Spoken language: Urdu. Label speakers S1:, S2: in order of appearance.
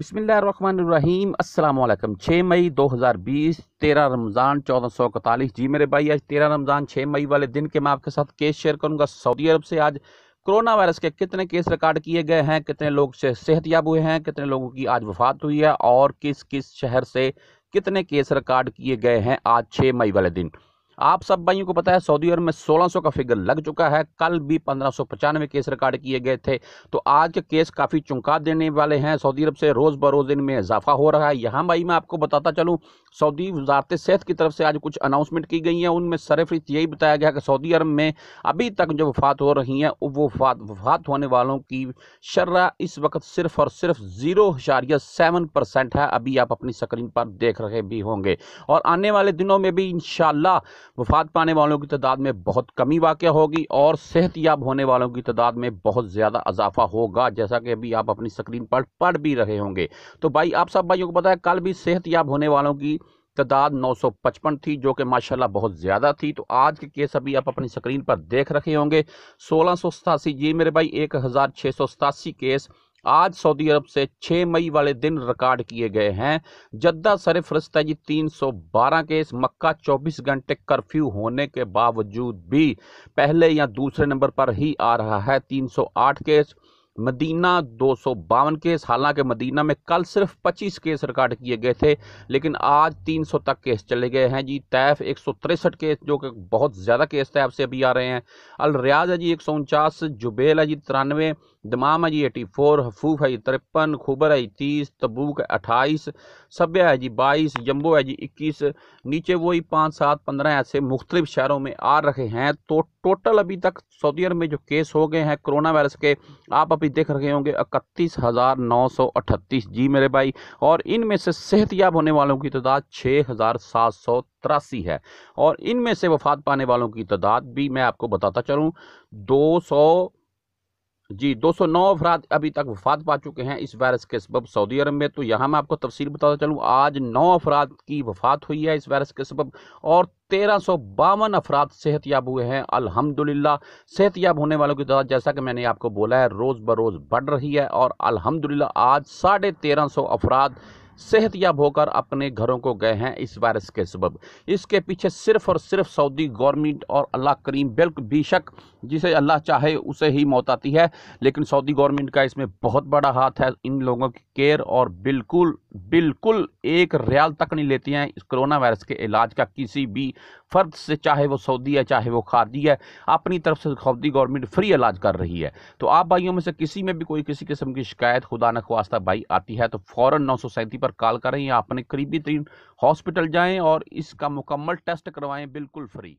S1: بسم اللہ الرحمن الرحیم السلام علیکم چھ مئی دو ہزار بیس تیرہ رمضان چودہ سو اکتالیس جی میرے بھائی آج تیرہ رمضان چھ مئی والے دن کے میں آپ کے ساتھ کیس شیئر کروں گا سعودی عرب سے آج کرونا وائرس کے کتنے کیس ریکارڈ کیے گئے ہیں کتنے لوگ سے صحت یاب ہوئے ہیں کتنے لوگوں کی آج وفات ہوئی ہے اور کس کس شہر سے کتنے کیس ریکارڈ کیے گئے ہیں آج چھ مئی والے دن آپ سب بھائیوں کو پتا ہے سعودی عرب میں سولہ سو کا فگر لگ چکا ہے کل بھی پندرہ سو پچانوے کیس ریکارڈ کیے گئے تھے تو آج کے کیس کافی چونکا دینے والے ہیں سعودی عرب سے روز بروز روز ان میں اضافہ ہو رہا ہے یہاں بھائی میں آپ کو بتاتا چلوں سعودی وزارت صحت کی طرف سے آج کچھ اناؤنسمنٹ کی گئی ہیں ان میں سرفریت یہی بتایا گیا کہ سعودی عرب میں ابھی تک جو وفات ہو رہی ہیں وفات وفات ہونے والوں کی شرح اس وقت صرف اور صرف زیرو اشاریہ سیون پرسینٹ ہے ابھی آپ اپنی سکرین پر دیکھ رہے بھی ہوں گے اور آنے والے دنوں میں بھی انشاءاللہ وفات پانے والوں کی تعداد میں بہت کمی واقع ہوگی اور صحت یاب ہونے والوں کی تعداد میں بہت زیادہ اضافہ ہوگا جیسا کہ ابھی آپ اپنی سکرین پر پڑھ بھی رہے ہوں گے تو بھائی آپ سب بھائیوں کو ہے کل بھی صحت یاب ہونے والوں کی تعداد نو سو پچپن تھی جو کہ ماشاءاللہ بہت زیادہ تھی تو آج کے کیس ابھی آپ اپنی سکرین پر دیکھ رکھے ہوں گے سولہ سو ستاسی جی میرے بھائی ایک ہزار چھ سو ستاسی کیس آج سعودی عرب سے چھ مئی والے دن ریکارڈ کیے گئے ہیں جدہ سر فرستہ جی تین سو بارہ کیس مکہ چوبیس گھنٹے کرفیو ہونے کے باوجود بھی پہلے یا دوسرے نمبر پر ہی آ رہا ہے تین سو آٹھ کیس مدینہ دو سو باون کیس حالانکہ مدینہ میں کل صرف پچیس کیس ریکارڈ کیے گئے تھے لیکن آج تین سو تک کیس چلے گئے ہیں جی طیف ایک سو تریسٹھ کیس جو کہ بہت زیادہ کیس تیف سے ابھی آ رہے ہیں الریاض ہے جی ایک سو انچاس جبیل ہے جی ترانوے دمام ہے جی ایٹی فور حفوف ہے جی ترپن خوبر ہے جی تیس تبوک ہے اٹھائیس سبیہ ہے جی بائیس جمبو ہے جی اکیس نیچے وہی پانچ سات پندرہ ایسے مختلف شہروں میں آ رہے ہیں تو ٹوٹل ابھی تک سعودی عرب میں جو کیس ہو گئے ہیں کرونا وائرس کے آپ دیکھ رہے ہوں گے اکتیس ہزار نو سو اٹھتیس جی میرے بھائی اور ان میں سے صحت یاب ہونے والوں کی تعداد چھ ہزار سات سو تراسی ہے اور ان میں سے وفات پانے والوں کی تعداد بھی میں آپ کو بتاتا چلوں دو سو جی دو سو نو افراد ابھی تک وفات پا چکے ہیں اس وائرس کے سبب سعودی عرب میں تو یہاں میں آپ کو تفصیل بتاتا چلوں آج نو افراد کی وفات ہوئی ہے اس وائرس کے سبب اور تیرہ سو باون افراد صحت یاب ہوئے ہیں الحمدللہ صحت یاب ہونے والوں کی تعداد جیسا کہ میں نے آپ کو بولا ہے روز بروز بڑھ رہی ہے اور الحمدللہ آج ساڑھے تیرہ سو افراد صحت یاب ہو کر اپنے گھروں کو گئے ہیں اس وائرس کے سبب اس کے پیچھے صرف اور صرف سعودی گورنمنٹ اور اللہ کریم بالکل بے شک جسے اللہ چاہے اسے ہی موت آتی ہے لیکن سعودی گورنمنٹ کا اس میں بہت بڑا ہاتھ ہے ان لوگوں کی کیئر اور بالکل بالکل ایک ریال تک نہیں لیتی ہیں اس کرونا وائرس کے علاج کا کسی بھی فرد سے چاہے وہ سعودی ہے چاہے وہ خارجی ہے اپنی طرف سے سعودی گورنمنٹ فری علاج کر رہی ہے تو آپ بھائیوں میں سے کسی میں بھی کوئی کسی قسم کی شکایت خدا نخواستہ بھائی آتی ہے تو فوراً نو سو سینتی پر کال کریں یا اپنے قریبی ترین ہاسپٹل جائیں اور اس کا مکمل ٹیسٹ کروائیں بالکل فری